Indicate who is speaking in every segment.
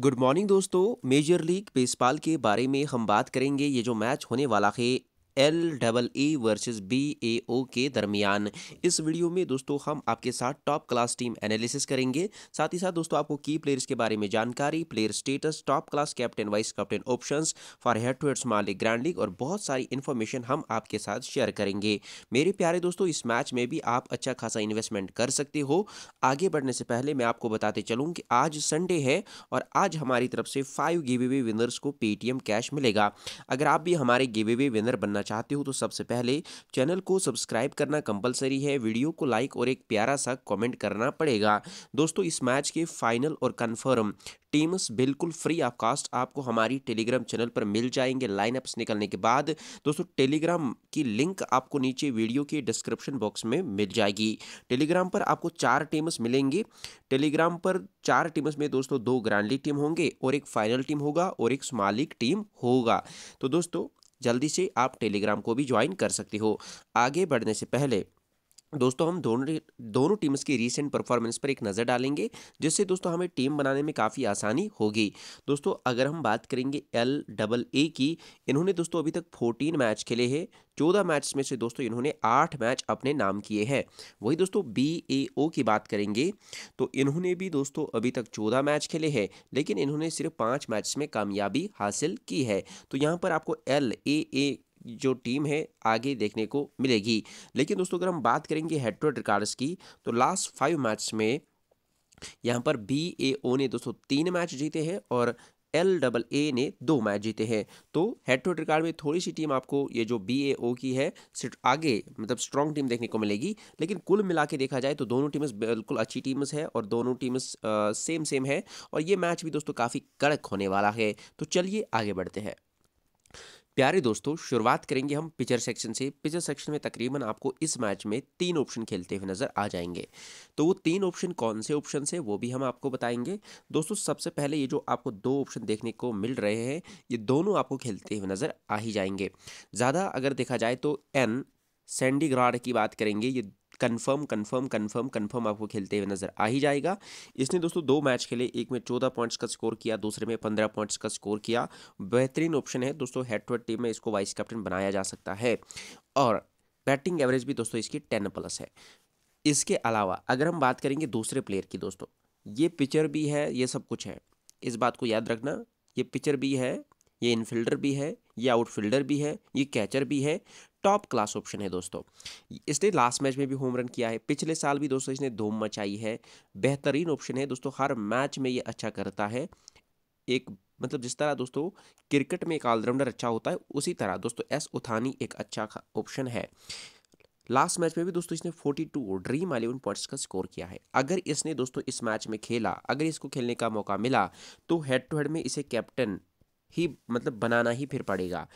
Speaker 1: good morning दोस्तों Major League Baseball के बारे में हम बात करेंगे ये जो मैच होने वाला है L double E versus B A O के दरमियान इस वीडियो में दोस्तों हम आपके साथ टॉप क्लास टीम एनालिसिस करेंगे साथ ही साथ दोस्तों आपको की प्लेयर्स के बारे में जानकारी player status top class captain vice captain options for head to head small league grand league और बहुत सारी इन्फॉर्मेशन हम आपके साथ शेयर करेंगे मेरे प्यारे दोस्तों इस मैच में भी आप अच्छा खासा इन्वेस्टमेंट कर सकते हो आगे बढ़ने से पहले मैं आपको बताते चलूँ कि आज संडे है और आज हमारी तरफ से फाइव गिवेवे विनर्स को पेटीएम कैश मिलेगा अगर आप भी हमारे गिवेवे विनर बनना करना चाहते हो तो सबसे पहले चैनल को सब्सक्राइब करना कंपलसरी है वीडियो को लाइक और एक प्यारा सा कमेंट करना पड़ेगा दोस्तों इस मैच के फाइनल और कन्फर्म टीम्स बिल्कुल फ्री ऑफ कास्ट आपको हमारी टेलीग्राम चैनल पर मिल जाएंगे लाइनअप्स निकलने के बाद दोस्तों टेलीग्राम की लिंक आपको नीचे वीडियो के डिस्क्रिप्शन बॉक्स में मिल जाएगी टेलीग्राम पर आपको चार टीम्स मिलेंगे टेलीग्राम पर चार टीम्स में दोस्तों दो ग्रैंड टीम होंगे और एक फाइनल टीम होगा और एक स्मालिक टीम होगा तो दोस्तों जल्दी से आप टेलीग्राम को भी ज्वाइन कर सकते हो आगे बढ़ने से पहले दोस्तों हम दोनों दोनों टीम्स की रीसेंट परफॉर्मेंस पर एक नज़र डालेंगे जिससे दोस्तों हमें टीम बनाने में काफ़ी आसानी होगी दोस्तों अगर हम बात करेंगे एल डबल ए की इन्होंने दोस्तों अभी तक फोर्टीन मैच खेले हैं चौदह मैच में से दोस्तों इन्होंने आठ मैच अपने नाम किए हैं वही दोस्तों बी ए ओ की बात करेंगे तो इन्होंने भी दोस्तों अभी तक चौदह मैच खेले हैं लेकिन इन्होंने सिर्फ पाँच मैच में कामयाबी हासिल की है तो यहाँ पर आपको एल ए ए जो टीम है आगे देखने को मिलेगी लेकिन दोस्तों अगर हम बात करेंगे हेट्रोड रिकार्ड्स की तो लास्ट फाइव मैच में यहाँ पर बी ए ओ ने दोस्तों तीन मैच जीते हैं और एल डबल ए ने दो मैच जीते हैं तो हेड टू हेड रिकॉर्ड में थोड़ी सी टीम आपको ये जो बी ए ओ की है सिर्फ आगे मतलब स्ट्रॉन्ग टीम देखने को मिलेगी लेकिन कुल मिला के देखा जाए तो दोनों टीम्स बिल्कुल अच्छी टीम्स है और दोनों टीम्स सेम सेम है और ये मैच भी दोस्तों काफ़ी कड़क होने वाला है तो चलिए आगे बढ़ते हैं प्यारे दोस्तों शुरुआत करेंगे हम पिचर सेक्शन से पिचर सेक्शन में तकरीबन आपको इस मैच में तीन ऑप्शन खेलते हुए नज़र आ जाएंगे तो वो तीन ऑप्शन कौन से ऑप्शन से वो भी हम आपको बताएंगे दोस्तों सबसे पहले ये जो आपको दो ऑप्शन देखने को मिल रहे हैं ये दोनों आपको खेलते हुए नज़र आ ही जाएंगे ज़्यादा अगर देखा जाए तो एन सेंडीग्राड की बात करेंगे ये कन्फर्म कन्फर्म कन्फर्म कन्फर्म आपको खेलते हुए नजर आ ही जाएगा इसने दोस्तों दो मैच खेले एक में चौदह पॉइंट्स का स्कोर किया दूसरे में पंद्रह पॉइंट्स का स्कोर किया बेहतरीन ऑप्शन है दोस्तों हेड टू हेड टीम में इसको वाइस कैप्टन बनाया जा सकता है और बैटिंग एवरेज भी दोस्तों इसकी टेन प्लस है इसके अलावा अगर हम बात करेंगे दूसरे प्लेयर की दोस्तों ये पिचर भी है ये सब कुछ है इस बात को याद रखना ये पिचर भी है ये इनफील्डर भी है ये आउटफील्डर भी है ये कैचर भी है टॉप क्लास ऑप्शन है दोस्तों इसने लास्ट मैच में भी होम रन किया है पिछले साल भी दोस्तों इसने धूम मचाई है बेहतरीन ऑप्शन है दोस्तों हर मैच में ये अच्छा करता है एक मतलब जिस तरह दोस्तों क्रिकेट में एक ऑलराउंडर अच्छा होता है उसी तरह दोस्तों एस उथानी एक अच्छा ऑप्शन है लास्ट मैच में भी दोस्तों इसने 42 ड्रीम अलेवन पॉइंट्स का स्कोर किया है अगर इसने दोस्तों इस मैच में खेला अगर इसको खेलने का मौका मिला तो हेड टू हेड में इसे कैप्टन ही मतलब बनाना ही फिर पड़ेगा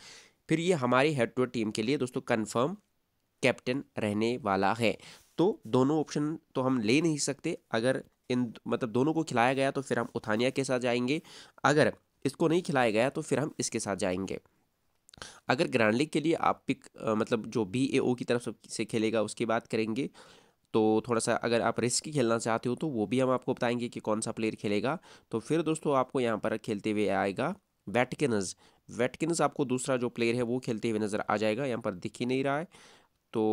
Speaker 1: फिर ये हमारी हेड टू टीम के लिए दोस्तों कन्फर्म कैप्टन रहने वाला है तो दोनों ऑप्शन तो हम ले नहीं सकते अगर इन मतलब दोनों को खिलाया गया तो फिर हम उथानिया के साथ जाएंगे अगर इसको नहीं खिलाया गया तो फिर हम इसके साथ जाएंगे अगर ग्रैंड लीग के लिए आप पिक मतलब जो बी ए ओ की तरफ से खेलेगा उसकी बात करेंगे तो थोड़ा सा अगर आप रिस्क खेलना चाहते हो तो वो भी हम आपको बताएंगे कि कौन सा प्लेयर खेलेगा तो फिर दोस्तों आपको यहाँ पर खेलते हुए आएगा बैटकिनज वेटकिंस आपको दूसरा जो प्लेयर है वो खेलते हुए नज़र आ जाएगा यहाँ पर दिख ही नहीं रहा है तो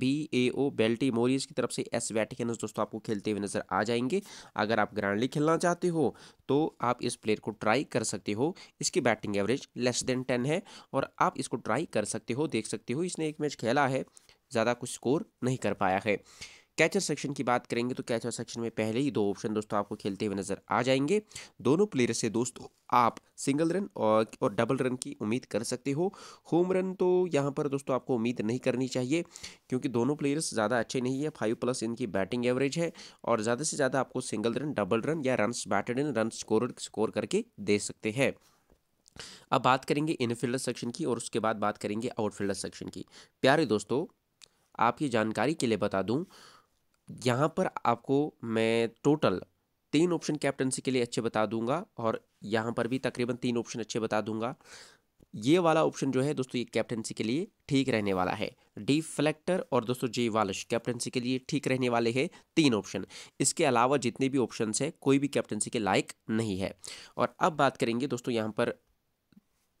Speaker 1: बी ए ओ बेल्टी मोरीज की तरफ से एस वैटिकनस दोस्तों आपको खेलते हुए नज़र आ जाएंगे अगर आप ग्रांडली खेलना चाहते हो तो आप इस प्लेयर को ट्राई कर सकते हो इसकी batting average less than ten है और आप इसको ट्राई कर सकते हो देख सकते हो इसने एक मैच खेला है ज़्यादा कुछ स्कोर नहीं कर पाया है कैचर सेक्शन की बात करेंगे तो कैचर सेक्शन में पहले ही दो ऑप्शन दोस्तों आपको खेलते हुए नजर आ जाएंगे दोनों प्लेयर से दोस्तों आप सिंगल रन और और डबल रन की उम्मीद कर सकते हो होम रन तो यहाँ पर दोस्तों आपको उम्मीद नहीं करनी चाहिए क्योंकि दोनों प्लेयर्स ज़्यादा अच्छे नहीं है फाइव प्लस इनकी बैटिंग एवरेज है और ज़्यादा से ज़्यादा आपको सिंगल रन डबल रन या run batted in run score score करके दे सकते हैं अब बात करेंगे इनफील्डर सेक्शन की और उसके बाद बात करेंगे आउटफील्डर सेक्शन की प्यारे दोस्तों आपकी जानकारी के लिए बता दूँ यहाँ पर आपको मैं टोटल तीन ऑप्शन कैप्टनसी के लिए अच्छे बता दूंगा और यहाँ पर भी तकरीबन तीन ऑप्शन अच्छे बता दूंगा ये वाला ऑप्शन जो है दोस्तों ये कैप्टनसी के लिए ठीक रहने वाला है डी फ्लेक्टर और दोस्तों जे वालश कैप्टनसी के लिए ठीक रहने वाले हैं तीन ऑप्शन इसके अलावा जितने भी ऑप्शन है कोई भी कैप्टनसी के लायक नहीं है और अब बात करेंगे दोस्तों यहाँ पर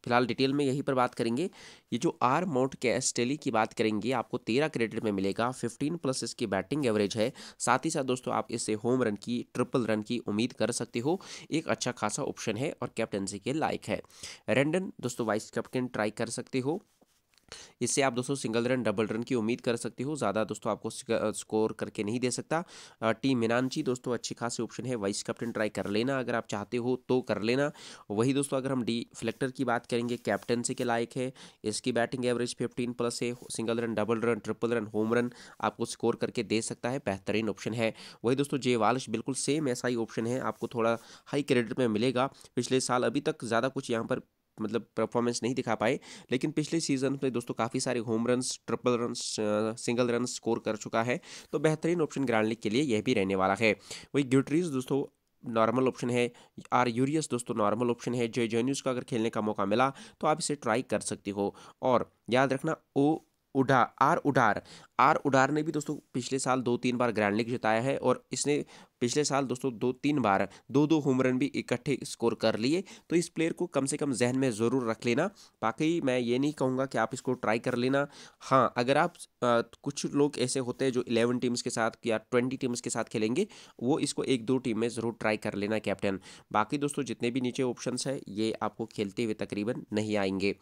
Speaker 1: फिलहाल डिटेल में यहीं पर बात करेंगे ये जो आर माउंट टेली की बात करेंगे आपको तेरह क्रेडिट में मिलेगा फिफ्टीन प्लस इसकी बैटिंग एवरेज है साथ ही साथ दोस्तों आप इससे होम रन की ट्रिपल रन की उम्मीद कर सकते हो एक अच्छा खासा ऑप्शन है और कैप्टनसी के लायक है रेंडन दोस्तों वाइस कैप्टन ट्राई कर सकते हो इससे आप दोस्तों सिंगल रन डबल रन की उम्मीद कर सकते हो ज़्यादा दोस्तों आपको स्कोर करके नहीं दे सकता टीम मीनानची दोस्तों अच्छी खासी ऑप्शन है वाइस कैप्टन ट्राई कर लेना अगर आप चाहते हो तो कर लेना वही दोस्तों अगर हम डी फ्लेक्टर की बात करेंगे कैप्टनसी के लायक है इसकी बैटिंग एवरेज फिफ्टीन प्लस है single run double run triple run home run आपको स्कोर करके दे सकता है बेहतरीन ऑप्शन है वही दोस्तों जे वालश बिल्कुल सेम ऐसा ही ऑप्शन है आपको थोड़ा हाई क्रेडिट में मिलेगा पिछले साल अभी तक ज़्यादा कुछ यहाँ पर मतलब परफॉर्मेंस नहीं दिखा पाए लेकिन पिछले सीजन में दोस्तों काफ़ी सारे home run triple run single run score कर चुका है तो बेहतरीन ऑप्शन ग्रांड लीग के लिए यह भी रहने वाला है वही ग्यूटरीज दोस्तों नॉर्मल ऑप्शन है आर यूरियस दोस्तों नॉर्मल ऑप्शन है जे जेन्यूज का अगर खेलने का मौका मिला तो आप इसे ट्राई कर सकती हो और याद रखना ओ उडा आर उडार आर उडार ने भी दोस्तों पिछले साल दो तीन बार ग्रैंड लीग जिताया है और इसने पिछले साल दोस्तों दो तीन बार दो दो होम रन भी इकट्ठे स्कोर कर लिए तो इस प्लेयर को कम से कम जहन में ज़रूर रख लेना बाकी मैं ये नहीं कहूँगा कि आप इसको ट्राई कर लेना हाँ अगर आप आ, कुछ लोग ऐसे होते हैं जो इलेवन टीम्स के साथ या ट्वेंटी टीम्स के साथ खेलेंगे वो इसको एक दो टीम में ज़रूर ट्राई कर लेना कैप्टन बाकी दोस्तों जितने भी नीचे ऑप्शन है ये आपको खेलते हुए तकरीबन नहीं आएंगे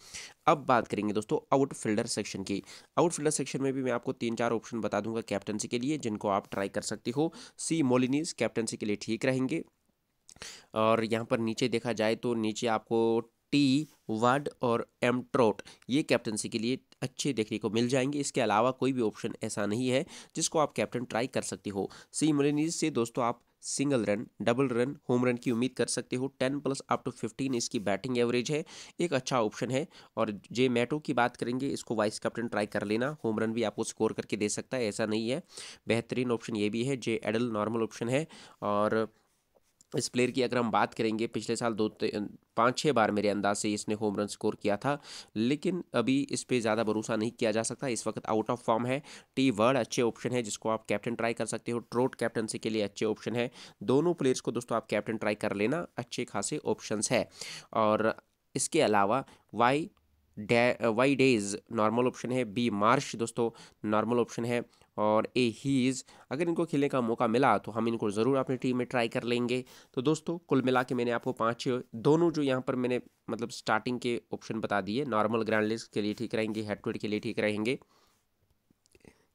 Speaker 1: अब बात करेंगे दोस्तों आउटफील्डर सेक्शन की आउटफील्डर सेक्शन में भी मैं आपको तीन चार ऑप्शन बता दूंगा कैप्टनसी के लिए जिनको आप ट्राई कर सकते हो सी मोलिनीज कैप्टनसी के लिए ठीक रहेंगे और यहाँ पर नीचे देखा जाए तो नीचे आपको टी वार्ड और एम ट्रोट ये कैप्टनसी के लिए अच्छे देखने को मिल जाएंगे इसके अलावा कोई भी ऑप्शन ऐसा नहीं है जिसको आप कैप्टन ट्राई कर सकती हो सी मोलिनीज से दोस्तों आप single run double run home run की उम्मीद कर सकते हो ten plus up to fifteen इसकी बैटिंग एवरेज है एक अच्छा ऑप्शन है और जे मैटो की बात करेंगे इसको वाइस कैप्टन ट्राई कर लेना होम रन भी आपको स्कोर करके दे सकता है ऐसा नहीं है बेहतरीन ऑप्शन ये भी है जे एडल नॉर्मल ऑप्शन है और इस प्लेयर की अगर हम बात करेंगे पिछले साल दो पाँच छः बार मेरे अंदाज से इसने होम रन स्कोर किया था लेकिन अभी इस पर ज़्यादा भरोसा नहीं किया जा सकता इस वक्त आउट ऑफ फॉर्म है टी वर्ड अच्छे ऑप्शन है जिसको आप कैप्टन ट्राई कर सकते हो ट्रोट कैप्टनसी के लिए अच्छे ऑप्शन है दोनों प्लेयर्स को दोस्तों आप कैप्टन ट्राई कर लेना अच्छे खासे ऑप्शन है और इसके अलावा Y Diaz Y Diaz normal option है बी मार्श दोस्तों नॉर्मल ऑप्शन है और ए हीज़ अगर इनको खेलने का मौका मिला तो हम इनको ज़रूर अपनी टीम में ट्राई कर लेंगे तो दोस्तों कुल मिला के मैंने आपको पाँच दोनों जो यहाँ पर मैंने मतलब स्टार्टिंग के ऑप्शन बता दिए नॉर्मल ग्रैंड लिस्ट के लिए ठीक रहेंगे हेड के लिए ठीक रहेंगे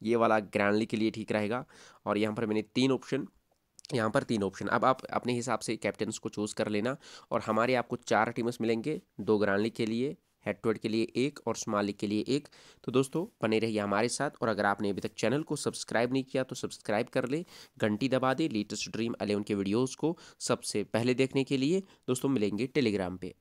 Speaker 1: ये वाला ग्रैंडली के लिए ठीक रहेगा और यहाँ पर मैंने तीन ऑप्शन यहाँ पर तीन ऑप्शन अब आप अपने हिसाब से कैप्टन को चूज़ कर लेना और हमारे आपको चार टीम्स मिलेंगे दो ग्रांडली के लिए हेडवर्ड के लिए एक और स्मालिक के लिए एक तो दोस्तों बने रहिए हमारे साथ और अगर आपने अभी तक चैनल को सब्सक्राइब नहीं किया तो सब्सक्राइब कर ले घंटी दबा दे लेटेस्ट ड्रीम अलेवन के वीडियोज़ को सबसे पहले देखने के लिए दोस्तों मिलेंगे टेलीग्राम पर